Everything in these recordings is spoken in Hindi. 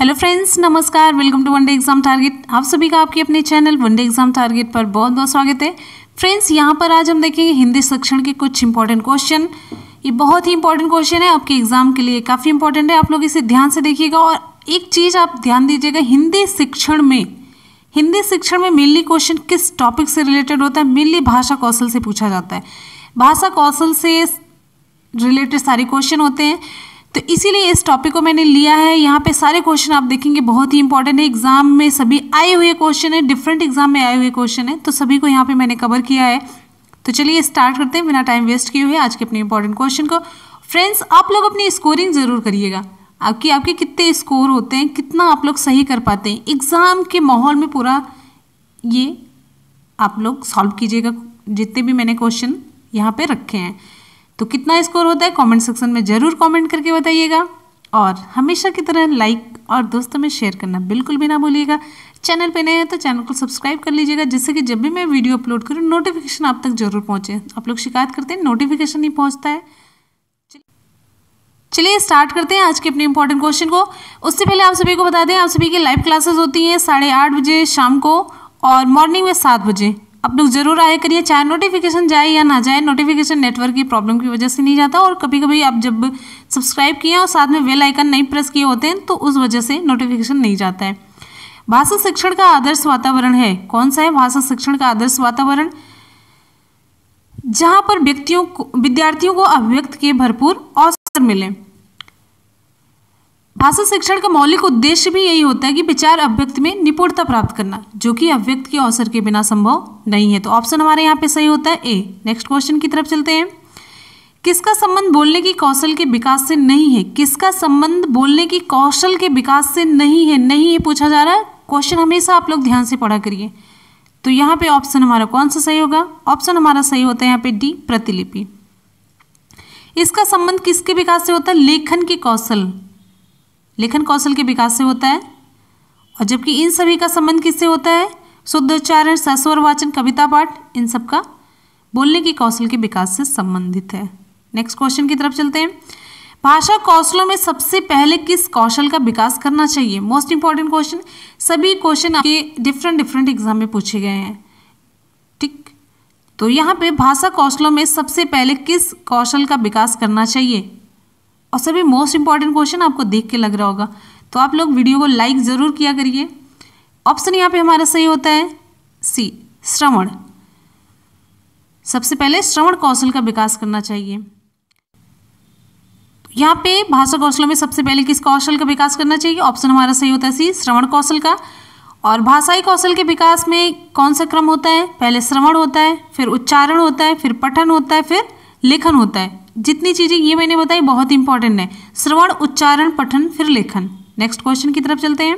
हेलो फ्रेंड्स नमस्कार welcome to one day exam target आप सभी का आपके अपने चैनल वनडे एग्जाम टारगेट पर बहुत बहुत स्वागत है फ्रेंड्स यहाँ पर आज हम देखेंगे हिंदी सेक्शन के कुछ इंपॉर्टेंट क्वेश्चन ये बहुत ही इंपॉर्टेंट क्वेश्चन है आपके एग्जाम के लिए काफ़ी इंपॉर्टेंट है आप लोग इसे ध्यान से देखिएगा और एक चीज़ आप ध्यान दीजिएगा हिंदी शिक्षण में हिंदी शिक्षण में मेनली क्वेश्चन किस टॉपिक से रिलेटेड होता है मेनली भाषा कौशल से पूछा जाता है भाषा कौशल से रिलेटेड सारे क्वेश्चन होते हैं तो इसीलिए इस टॉपिक को मैंने लिया है यहाँ पे सारे क्वेश्चन आप देखेंगे बहुत ही इंपॉर्टेंट है एग्जाम में सभी आए हुए क्वेश्चन है डिफरेंट एग्जाम में आए हुए क्वेश्चन है तो सभी को यहाँ पे मैंने कवर किया है तो चलिए स्टार्ट करते हैं बिना टाइम वेस्ट किए हुए आज के अपने इंपॉर्टेंट क्वेश्चन को फ्रेंड्स आप लोग अपनी स्कोरिंग ज़रूर करिएगा आपकी आपके कितने स्कोर होते हैं कितना आप लोग सही कर पाते हैं एग्ज़ाम के माहौल में पूरा ये आप लोग सॉल्व कीजिएगा जितने भी मैंने क्वेश्चन यहाँ पे रखे हैं तो कितना स्कोर होता है कमेंट सेक्शन में ज़रूर कमेंट करके बताइएगा और हमेशा की तरह लाइक और दोस्तों में शेयर करना बिल्कुल भी ना भूलिएगा चैनल पे नए हैं तो चैनल को सब्सक्राइब कर लीजिएगा जिससे कि जब भी मैं वीडियो अपलोड करूँ नोटिफिकेशन आप तक जरूर पहुँचे आप लोग शिकायत करते हैं नोटिफिकेशन नहीं पहुँचता है चलिए स्टार्ट करते हैं आज के अपने इंपॉर्टेंट क्वेश्चन को उससे पहले आप सभी को बता दें आप सभी की लाइव क्लासेस होती हैं साढ़े आठ बजे शाम को और मॉर्निंग में सात बजे आप लोग जरूर आया करिए चाहे नोटिफिकेशन जाए या ना जाए नोटिफिकेशन नेटवर्क की प्रॉब्लम की वजह से नहीं जाता और कभी कभी आप जब सब्सक्राइब किए और साथ में वेल आइकन नहीं प्रेस किए होते हैं तो उस वजह से नोटिफिकेशन नहीं जाता है भाषा शिक्षण का आदर्श वातावरण है कौन सा है भाषा शिक्षण का आदर्श वातावरण जहाँ पर व्यक्तियों को विद्यार्थियों को अभिव्यक्त के भरपूर अवसर मिले भाषा शिक्षण का मौलिक उद्देश्य भी यही होता है कि विचार अभ्यक्त में निपुणता प्राप्त करना जो कि अभ्यक्त के अवसर के बिना संभव नहीं है तो ऑप्शन हमारे यहाँ पे सही होता है ए नेक्स्ट क्वेश्चन की तरफ चलते हैं किसका संबंध बोलने की कौशल के विकास से नहीं है किसका संबंध बोलने की कौशल के विकास से नहीं है नहीं ये पूछा जा रहा है क्वेश्चन हमेशा आप लोग ध्यान से पढ़ा करिए तो यहाँ पे ऑप्शन हमारा कौन सा सही होगा ऑप्शन हमारा सही होता है यहाँ पे डी प्रतिलिपि इसका संबंध किसके विकास से होता है लेखन के कौशल लेखन कौशल के विकास से होता है और जबकि इन सभी का संबंध किससे होता है शुद्ध उच्चारण सस्वर वाचन कविता पाठ इन सब का बोलने के कौशल के विकास से संबंधित है नेक्स्ट क्वेश्चन की तरफ चलते हैं भाषा कौशलों में सबसे पहले किस कौशल का विकास करना चाहिए मोस्ट इंपॉर्टेंट क्वेश्चन सभी क्वेश्चन आपके डिफरेंट डिफरेंट एग्जाम में पूछे गए हैं ठीक तो यहाँ पे भाषा कौशलों में सबसे पहले किस कौशल का विकास करना चाहिए और सभी मोस्ट इंपॉर्टेंट क्वेश्चन आपको देख के लग रहा होगा तो आप लोग वीडियो को लाइक ज़रूर किया करिए ऑप्शन यहाँ पे हमारा सही होता है सी श्रवण सबसे पहले श्रवण कौशल का विकास करना चाहिए तो यहाँ पे भाषा कौशलों में सबसे पहले किस कौशल का विकास करना चाहिए ऑप्शन हमारा सही होता है सी श्रवण कौशल का और भाषाई कौशल के विकास में कौन सा क्रम होता है पहले श्रवण होता है फिर उच्चारण होता है फिर पठन होता है फिर लेखन होता है जितनी चीज़ें ये मैंने बताई बहुत इंपॉर्टेंट है श्रवण उच्चारण पठन फिर लेखन नेक्स्ट क्वेश्चन की तरफ चलते हैं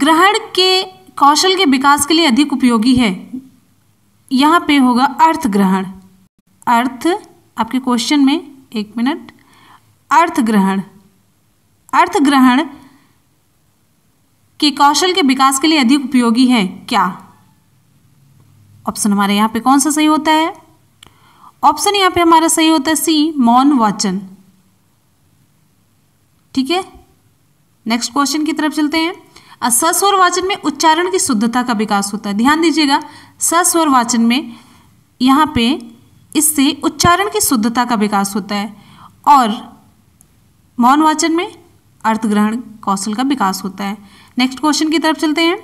ग्रहण के कौशल के विकास के लिए अधिक उपयोगी है यहां पे होगा अर्थ ग्रहण अर्थ आपके क्वेश्चन में एक मिनट अर्थ ग्रहण अर्थ ग्रहण के कौशल के विकास के लिए अधिक उपयोगी है क्या ऑप्शन हमारे यहां पे कौन सा सही होता है ऑप्शन यहां पे हमारा सही होता है सी मौन वाचन ठीक है नेक्स्ट क्वेश्चन की तरफ चलते हैं सस्वर वाचन में उच्चारण की शुद्धता का विकास होता है ध्यान दीजिएगा सस्वर वाचन में यहां पे इससे उच्चारण की शुद्धता का विकास होता है और मौन वाचन में अर्थग्रहण कौशल का विकास होता है नेक्स्ट क्वेश्चन की तरफ चलते हैं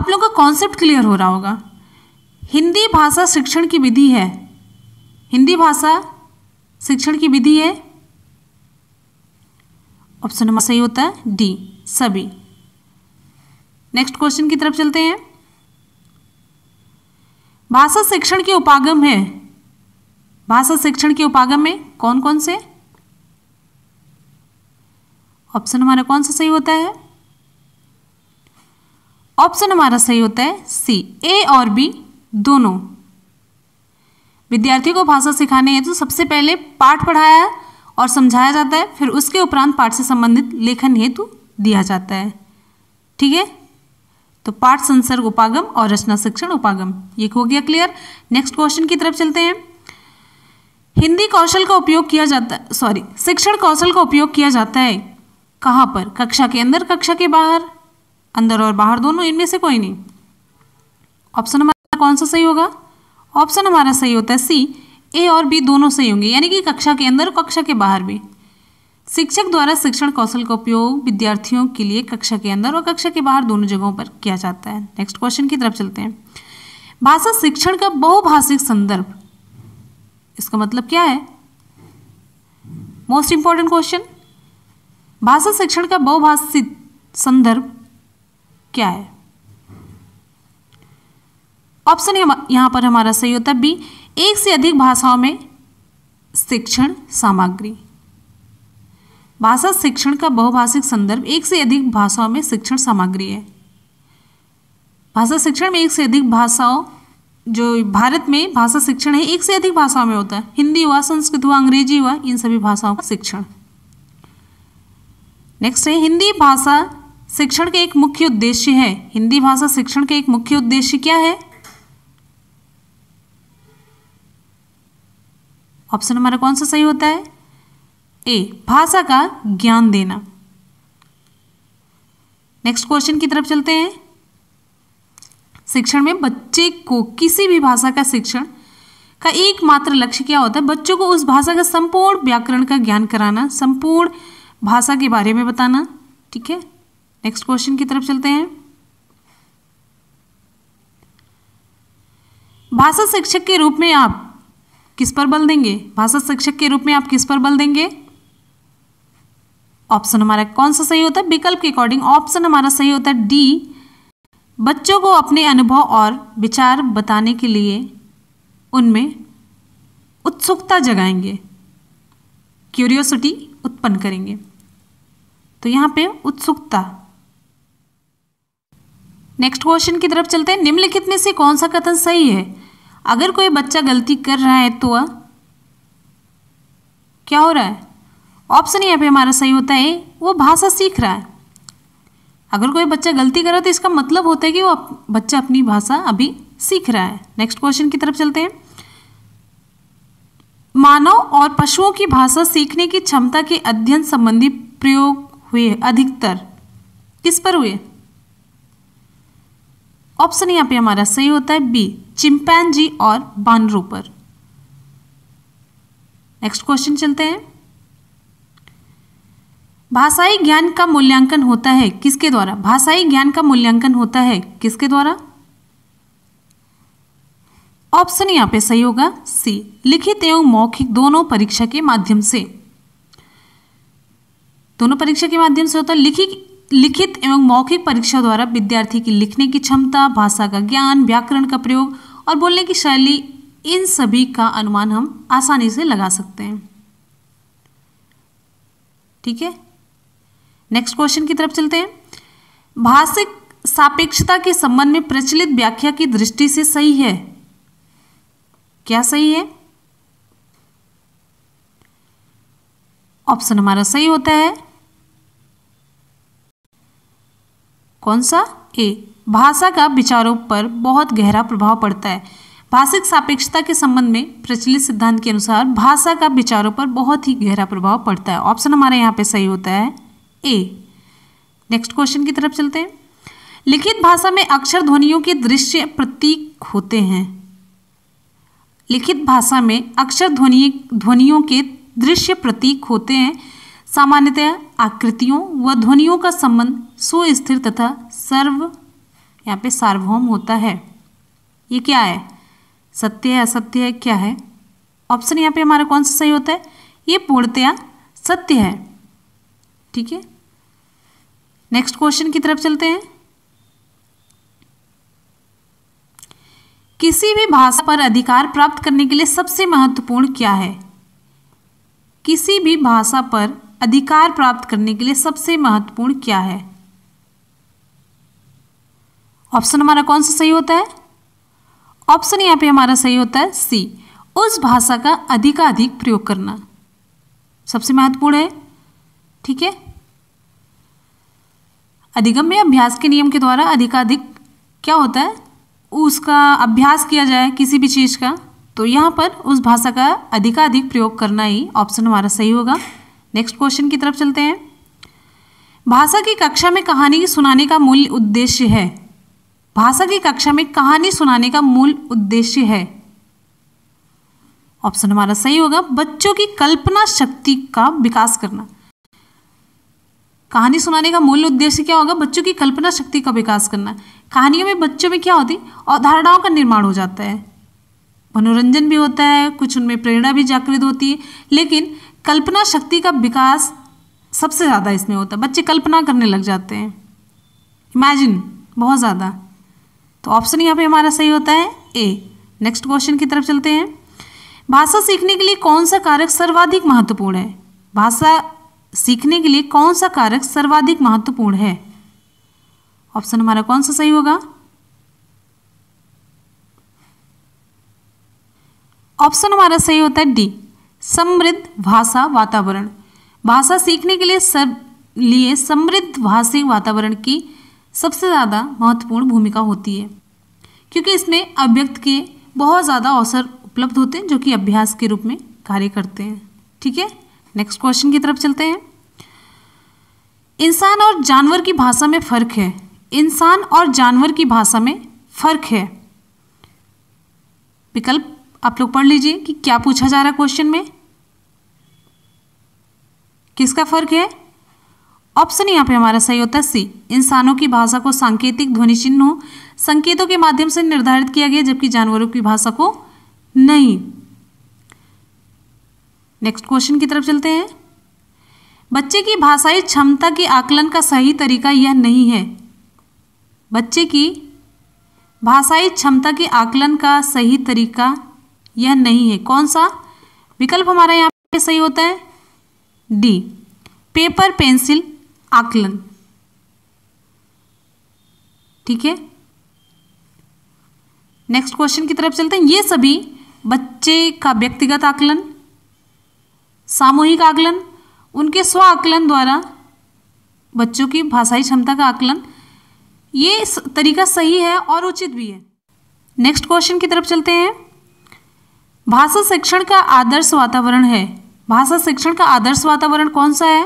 आप लोगों का कॉन्सेप्ट क्लियर हो रहा होगा हिंदी भाषा शिक्षण की विधि है हिंदी भाषा शिक्षण की विधि है ऑप्शन नंबर सही होता है डी सभी नेक्स्ट क्वेश्चन की तरफ चलते हैं भाषा शिक्षण के उपागम है भाषा शिक्षण के उपागम में कौन कौन से ऑप्शन हमारा कौन सा सही होता है ऑप्शन हमारा सही होता है सी ए और बी दोनों विद्यार्थियों को भाषा सिखाने हेतु तो सबसे पहले पाठ पढ़ाया और समझाया जाता है फिर उसके उपरांत पाठ से संबंधित लेखन हेतु दिया जाता है ठीक है तो पाठ संसर्ग उपागम और रचना शिक्षण उपागम ये हो गया क्लियर नेक्स्ट क्वेश्चन की तरफ चलते हैं हिंदी कौशल का उपयोग किया जाता है सॉरी शिक्षण कौशल का उपयोग किया जाता है कहाँ पर कक्षा के अंदर कक्षा के बाहर अंदर और बाहर दोनों इनमें से कोई नहीं ऑप्शन हमारा कौन सा सही होगा ऑप्शन हमारा सही होता है सी ए और बी दोनों सही होंगे यानी कि कक्षा के अंदर और कक्षा के बाहर भी शिक्षक द्वारा शिक्षण कौशल का उपयोग विद्यार्थियों के लिए कक्षा के अंदर और कक्षा के बाहर दोनों जगहों पर किया जाता है नेक्स्ट क्वेश्चन की तरफ चलते हैं भाषा शिक्षण का बहुभाषिक संदर्भ इसका मतलब क्या है मोस्ट इंपॉर्टेंट क्वेश्चन भाषा शिक्षण का बहुभाषित संदर्भ क्या है ऑप्शन यहाँ पर हमारा सही होता है बी एक से अधिक भाषाओं में शिक्षण सामग्री भाषा शिक्षण का बहुभाषिक संदर्भ एक से अधिक भाषाओं में शिक्षण सामग्री है भाषा शिक्षण में एक से अधिक भाषाओं जो भारत में भाषा शिक्षण है एक से अधिक भाषाओं में होता है हिंदी हुआ संस्कृत हुआ अंग्रेजी हुआ इन सभी भाषाओं का शिक्षण नेक्स्ट है हिंदी भाषा शिक्षण के एक मुख्य उद्देश्य है हिंदी भाषा शिक्षण के एक मुख्य उद्देश्य क्या है ऑप्शन हमारा कौन सा सही होता है ए भाषा का ज्ञान देना नेक्स्ट क्वेश्चन की तरफ चलते हैं शिक्षण में बच्चे को किसी भी भाषा का शिक्षण का एकमात्र लक्ष्य क्या होता है बच्चों को उस भाषा का संपूर्ण व्याकरण का ज्ञान कराना संपूर्ण भाषा के बारे में बताना ठीक है नेक्स्ट क्वेश्चन की तरफ चलते हैं भाषा शिक्षक के रूप में आप किस पर बल देंगे भाषा शिक्षक के रूप में आप किस पर बल देंगे ऑप्शन हमारा कौन सा सही होता है विकल्प के अकॉर्डिंग ऑप्शन हमारा सही होता है डी बच्चों को अपने अनुभव और विचार बताने के लिए उनमें उत्सुकता जगाएंगे क्यूरियोसिटी उत्पन्न करेंगे तो यहां पे उत्सुकता नेक्स्ट क्वेश्चन की तरफ चलते हैं निम्नलिखित में से कौन सा कथन सही है अगर कोई बच्चा गलती कर रहा है तो आ? क्या हो रहा है ऑप्शन यहाँ पे हमारा सही होता है वो भाषा सीख रहा है अगर कोई बच्चा गलती कर रहा है तो इसका मतलब होता है कि वो बच्चा अपनी भाषा अभी सीख रहा है नेक्स्ट क्वेश्चन की तरफ चलते हैं मानव और पशुओं की भाषा सीखने की क्षमता के अध्ययन संबंधी प्रयोग हुए अधिकतर किस पर हुए ऑप्शन यहाँ पे हमारा सही होता है बी चिंपैनजी और बानरों पर नेक्स्ट क्वेश्चन चलते हैं भाषाई ज्ञान का मूल्यांकन होता है किसके द्वारा भाषाई ज्ञान का मूल्यांकन होता है किसके द्वारा ऑप्शन यहां पे सही होगा सी लिखित एवं मौखिक दोनों परीक्षा के माध्यम से दोनों परीक्षा के माध्यम से होता है लिखित लिखित एवं मौखिक परीक्षा द्वारा विद्यार्थी की लिखने की क्षमता भाषा का ज्ञान व्याकरण का प्रयोग और बोलने की शैली इन सभी का अनुमान हम आसानी से लगा सकते हैं ठीक है नेक्स्ट क्वेश्चन की तरफ चलते हैं भाषिक सापेक्षता के संबंध में प्रचलित व्याख्या की दृष्टि से सही है क्या सही है ऑप्शन हमारा सही होता है कौन सा ए भाषा का विचारों पर बहुत गहरा प्रभाव पड़ता है भाषिक सापेक्षता के संबंध में प्रचलित सिद्धांत के अनुसार भाषा का विचारों पर बहुत ही गहरा प्रभाव पड़ता है ऑप्शन हमारे यहाँ पे सही होता है ए नेक्स्ट क्वेश्चन की तरफ चलते हैं लिखित भाषा में अक्षर ध्वनियों के दृश्य प्रतीक होते हैं लिखित भाषा में अक्षर ध्वनि ध्वनियों के दृश्य प्रतीक होते हैं सामान्यतः आकृतियों व ध्वनियों का संबंध सुस्थिर तथा सर्व यहाँ पे सार्वभौम होता है ये क्या है सत्य है असत्य है क्या है ऑप्शन यहाँ पे हमारा कौन सा सही होता है ये पूर्णतया सत्य है ठीक है नेक्स्ट क्वेश्चन की तरफ चलते हैं किसी भी भाषा पर अधिकार प्राप्त करने के लिए सबसे महत्वपूर्ण क्या है किसी भी भाषा पर अधिकार प्राप्त करने के लिए सबसे महत्वपूर्ण क्या है ऑप्शन हमारा कौन सा सही होता है ऑप्शन यहाँ पे हमारा सही होता है सी उस भाषा का अधिकाधिक प्रयोग करना सबसे महत्वपूर्ण है ठीक है अधिगम में अभ्यास के नियम के द्वारा अधिकाधिक क्या होता है उसका अभ्यास किया जाए किसी भी चीज़ का तो यहाँ पर उस भाषा का अधिकाधिक प्रयोग करना ही ऑप्शन हमारा सही होगा नेक्स्ट क्वेश्चन की तरफ चलते हैं भाषा की कक्षा में कहानी सुनाने का मूल उद्देश्य है भाषा की कक्षा में कहानी सुनाने का मूल उद्देश्य है ऑप्शन हमारा सही होगा बच्चों की कल्पना शक्ति का विकास करना कहानी सुनाने का मूल उद्देश्य क्या होगा बच्चों की कल्पना शक्ति का विकास करना कहानियों में बच्चों में क्या होती अवधारणाओं का निर्माण हो जाता है मनोरंजन भी होता है कुछ उनमें प्रेरणा भी जागृत होती है लेकिन कल्पना शक्ति का विकास सबसे ज़्यादा इसमें होता है बच्चे कल्पना करने लग जाते हैं इमेजिन बहुत ज़्यादा तो ऑप्शन यहाँ पे हमारा सही होता है ए नेक्स्ट क्वेश्चन की तरफ चलते हैं भाषा सीखने के लिए कौन सा कारक सर्वाधिक महत्वपूर्ण है भाषा सीखने के लिए कौन सा कारक सर्वाधिक महत्वपूर्ण है ऑप्शन हमारा कौन सा सही होगा ऑप्शन हमारा सही होता है डी समृद्ध भाषा वातावरण भाषा सीखने के लिए सब लिए समृद्ध भाषी वातावरण की सबसे ज़्यादा महत्वपूर्ण भूमिका होती है क्योंकि इसमें अभ्यक्त के बहुत ज़्यादा अवसर उपलब्ध होते हैं जो कि अभ्यास के रूप में कार्य करते हैं ठीक है नेक्स्ट क्वेश्चन की तरफ चलते हैं इंसान और जानवर की भाषा में फ़र्क है इंसान और जानवर की भाषा में फ़र्क है विकल्प आप लोग पढ़ लीजिए कि क्या पूछा जा रहा है क्वेश्चन में किसका फ़र्क है ऑप्शन यहाँ पे हमारा सही होता है सी इंसानों की भाषा को सांकेतिक ध्वनि चिन्हों संकेतों के माध्यम से निर्धारित किया गया जबकि जानवरों की भाषा को नहीं नेक्स्ट क्वेश्चन की तरफ चलते हैं बच्चे की भाषाई क्षमता के आकलन का सही तरीका यह नहीं है बच्चे की भाषाई क्षमता के आकलन का सही तरीका यह नहीं है कौन सा विकल्प हमारा यहाँ पे सही होता है डी पेपर पेंसिल आकलन ठीक है नेक्स्ट क्वेश्चन की तरफ चलते हैं ये सभी बच्चे का व्यक्तिगत आकलन सामूहिक आकलन उनके स्व आकलन द्वारा बच्चों की भाषाई क्षमता का आकलन ये तरीका सही है और उचित भी है नेक्स्ट क्वेश्चन की तरफ चलते हैं भाषा शिक्षण का आदर्श वातावरण है भाषा शिक्षण का आदर्श वातावरण कौन सा है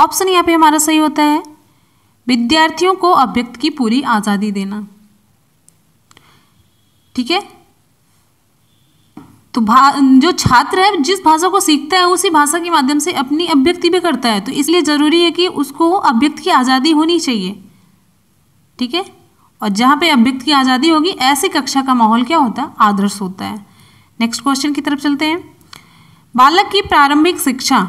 ऑप्शन यहाँ पे हमारा सही होता है विद्यार्थियों को अभ्यक्त की पूरी आज़ादी देना ठीक है तो जो छात्र है जिस भाषा को सीखता है उसी भाषा के माध्यम से अपनी अभ्यक्ति भी करता है तो इसलिए ज़रूरी है कि उसको अभ्यक्त की आज़ादी होनी चाहिए ठीक है और जहां पे अभ्यक्त की आज़ादी होगी ऐसी कक्षा का माहौल क्या होता है आदर्श होता है नेक्स्ट क्वेश्चन की तरफ चलते हैं बालक की प्रारंभिक शिक्षा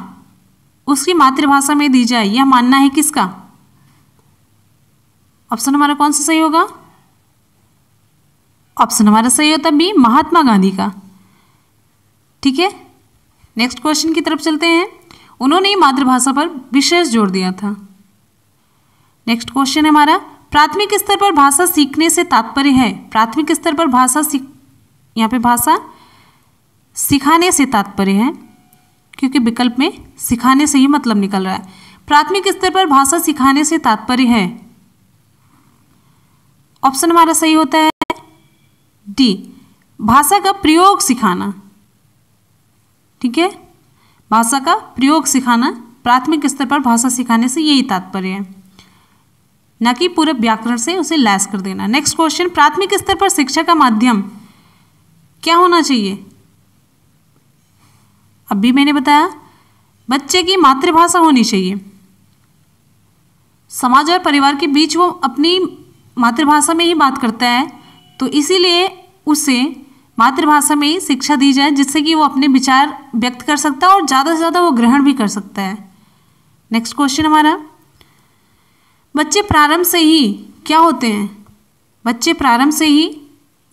उसकी मातृभाषा में दी जाए यह मानना है किसका ऑप्शन हमारा कौन सा सही होगा ऑप्शन हमारा सही होता बी महात्मा गांधी का ठीक है नेक्स्ट क्वेश्चन की तरफ चलते हैं उन्होंने मातृभाषा पर विशेष जोर दिया था नेक्स्ट क्वेश्चन है हमारा प्राथमिक स्तर पर भाषा सीखने से तात्पर्य है प्राथमिक स्तर पर भाषा सीख यहाँ पे भाषा सिखाने से तात्पर्य है क्योंकि विकल्प में सिखाने से ही मतलब निकल रहा है प्राथमिक स्तर पर भाषा सिखाने से तात्पर्य है ऑप्शन हमारा सही होता है डी भाषा का प्रयोग सिखाना ठीक है भाषा का प्रयोग सिखाना प्राथमिक स्तर पर भाषा सिखाने से यही तात्पर्य है न कि पूरे व्याकरण से उसे लैस कर देना नेक्स्ट क्वेश्चन प्राथमिक स्तर पर शिक्षा का माध्यम क्या होना चाहिए अब भी मैंने बताया बच्चे की मातृभाषा होनी चाहिए समाज और परिवार के बीच वो अपनी मातृभाषा में ही बात करता है तो इसीलिए उसे मातृभाषा में ही शिक्षा दी जाए जिससे कि वो अपने विचार व्यक्त कर सकता है और ज़्यादा से ज़्यादा वो ग्रहण भी कर सकता है नेक्स्ट क्वेश्चन हमारा बच्चे प्रारंभ से ही क्या होते हैं बच्चे प्रारंभ से ही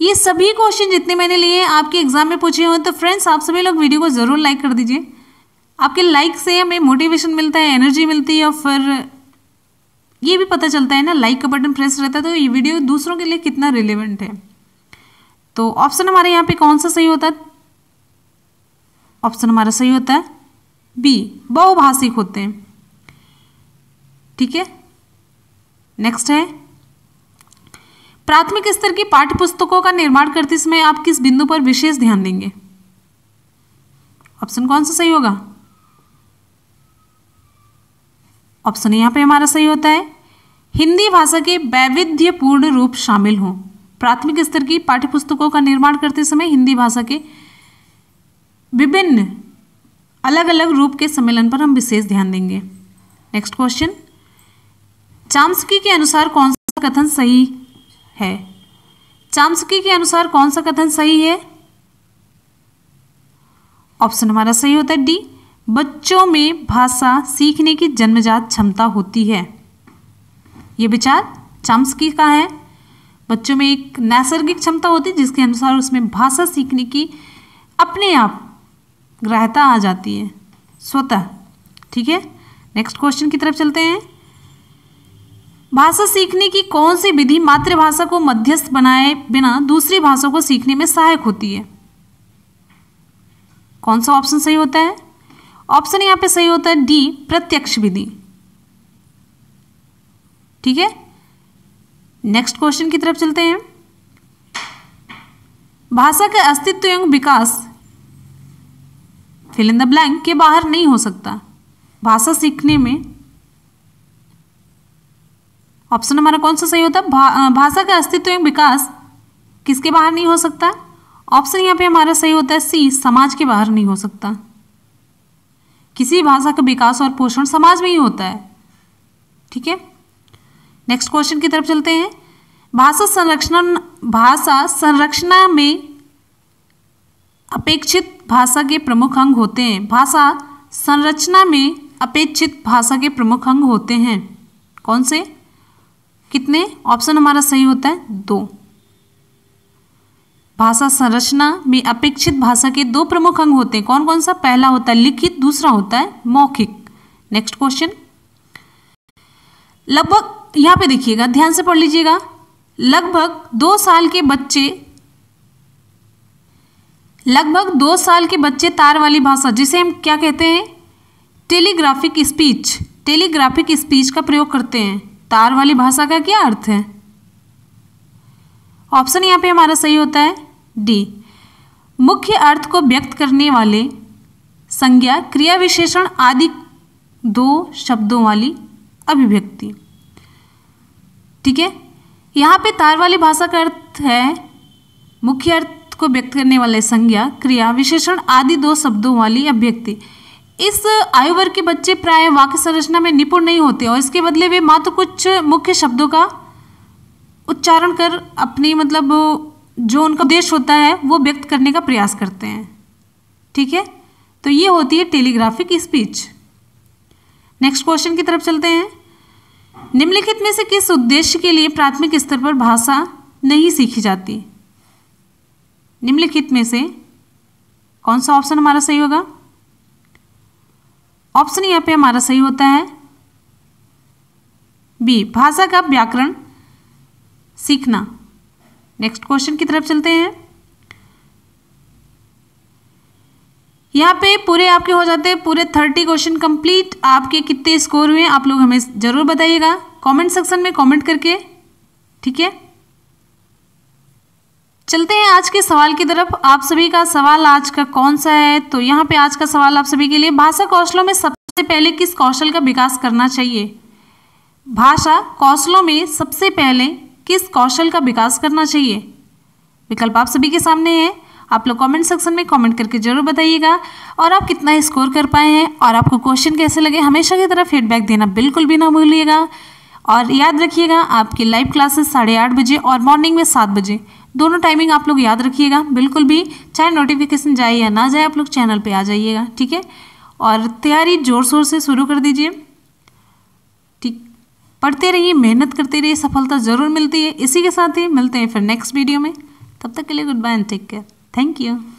ये सभी क्वेश्चन जितने मैंने लिए हैं आपके एग्जाम में पूछे हुए तो फ्रेंड्स आप सभी लोग वीडियो को ज़रूर लाइक कर दीजिए आपके लाइक से हमें मोटिवेशन मिलता है एनर्जी मिलती है और फिर ये भी पता चलता है ना लाइक का बटन प्रेस रहता है तो ये वीडियो दूसरों के लिए कितना रिलेवेंट है तो ऑप्शन हमारे यहाँ पे कौन सा सही होता है ऑप्शन हमारा सही होता है बी बहुभाषिक होते हैं ठीक है नेक्स्ट है प्राथमिक स्तर की पाठ्य पुस्तकों का निर्माण करते समय आप किस बिंदु पर विशेष ध्यान देंगे ऑप्शन कौन सा सही होगा ऑप्शन यहां पे हमारा सही होता है हिंदी भाषा के वैविध्यपूर्ण रूप शामिल हों प्राथमिक स्तर की पाठ्य पुस्तकों का निर्माण करते समय हिंदी भाषा के विभिन्न अलग अलग रूप के सम्मेलन पर हम विशेष ध्यान देंगे नेक्स्ट क्वेश्चन चांसकी के अनुसार कौन सा कथन सही है चामस्की के अनुसार कौन सा कथन सही है ऑप्शन हमारा सही होता है डी बच्चों में भाषा सीखने की जन्मजात क्षमता होती है ये विचार चामस्की का है बच्चों में एक नैसर्गिक क्षमता होती है जिसके अनुसार उसमें भाषा सीखने की अपने आप ग्राहता आ जाती है स्वतः ठीक है नेक्स्ट क्वेश्चन की तरफ चलते हैं भाषा सीखने की कौन सी विधि मातृभाषा को मध्यस्थ बनाए बिना दूसरी भाषा को सीखने में सहायक होती है कौन सा ऑप्शन सही होता है ऑप्शन यहां पे सही होता है डी प्रत्यक्ष विधि ठीक है नेक्स्ट क्वेश्चन की तरफ चलते हैं भाषा का अस्तित्व एवं विकास फिल इन द ब्लैंक के बाहर नहीं हो सकता भाषा सीखने में ऑप्शन हमारा कौन सा सही होता है भाषा का अस्तित्व एवं विकास किसके बाहर नहीं हो सकता ऑप्शन यहाँ पे हमारा सही होता है सी समाज के बाहर नहीं हो सकता किसी भाषा का विकास और पोषण समाज में ही होता है ठीक है नेक्स्ट क्वेश्चन की तरफ चलते हैं भाषा संरक्षण भाषा संरक्षणा में अपेक्षित भाषा के प्रमुख अंग होते हैं भाषा संरचना में अपेक्षित भाषा के प्रमुख अंग होते हैं कौन से कितने ऑप्शन हमारा सही होता है दो भाषा संरचना में अपेक्षित भाषा के दो प्रमुख अंग होते हैं कौन कौन सा पहला होता है लिखित दूसरा होता है मौखिक नेक्स्ट क्वेश्चन लगभग यहाँ पे देखिएगा ध्यान से पढ़ लीजिएगा लगभग दो साल के बच्चे लगभग दो साल के बच्चे तार वाली भाषा जिसे हम क्या कहते हैं टेलीग्राफिक स्पीच टेलीग्राफिक स्पीच का प्रयोग करते हैं तार वाली भाषा का क्या अर्थ है ऑप्शन यहाँ पे हमारा सही होता है डी मुख्य अर्थ को व्यक्त करने वाले संज्ञा क्रिया विशेषण आदि दो शब्दों वाली अभिव्यक्ति ठीक है यहाँ पे तार वाली भाषा का अर्थ है मुख्य अर्थ को व्यक्त करने वाले संज्ञा क्रिया विशेषण आदि दो शब्दों वाली अभिव्यक्ति इस आयु वर्ग के बच्चे प्राय वाक्य संरचना में निपुण नहीं होते और इसके बदले वे मात्र कुछ मुख्य शब्दों का उच्चारण कर अपनी मतलब जो उनका उद्देश्य होता है वो व्यक्त करने का प्रयास करते हैं ठीक है तो ये होती है टेलीग्राफिक स्पीच नेक्स्ट क्वेश्चन की तरफ चलते हैं निम्नलिखित में से किस उद्देश्य के लिए प्राथमिक स्तर पर भाषा नहीं सीखी जाती निम्नलिखित में से कौन सा ऑप्शन हमारा सही होगा ऑप्शन यहाँ पे हमारा सही होता है बी भाषा का व्याकरण सीखना नेक्स्ट क्वेश्चन की तरफ चलते हैं यहाँ पे पूरे आपके हो जाते हैं पूरे थर्टी क्वेश्चन कंप्लीट आपके कितने स्कोर हुए आप लोग हमें ज़रूर बताइएगा कमेंट सेक्शन में कमेंट करके ठीक है चलते हैं आज के सवाल की तरफ आप सभी का सवाल आज का कौन सा है तो यहाँ पे आज का सवाल आप सभी के लिए भाषा कौशलों में सबसे पहले किस कौशल का विकास करना चाहिए भाषा कौशलों में सबसे पहले किस कौशल का विकास करना चाहिए विकल्प आप सभी के सामने है आप लोग कमेंट सेक्शन में कमेंट करके जरूर बताइएगा और आप कितना स्कोर कर पाए हैं और आपको क्वेश्चन कैसे लगे हमेशा की तरह फीडबैक देना बिल्कुल भी ना भूलिएगा और याद रखिएगा आपके लाइव क्लासेस साढ़े आठ बजे और मॉर्निंग में सात बजे दोनों टाइमिंग आप लोग याद रखिएगा बिल्कुल भी चाहे नोटिफिकेशन जाए या ना जाए आप लोग चैनल पे आ जाइएगा ठीक है और तैयारी ज़ोर शोर से शुरू कर दीजिए ठीक पढ़ते रहिए मेहनत करते रहिए सफलता ज़रूर मिलती है इसी के साथ ही मिलते हैं फिर नेक्स्ट वीडियो में तब तक के लिए goodbye and take care thank you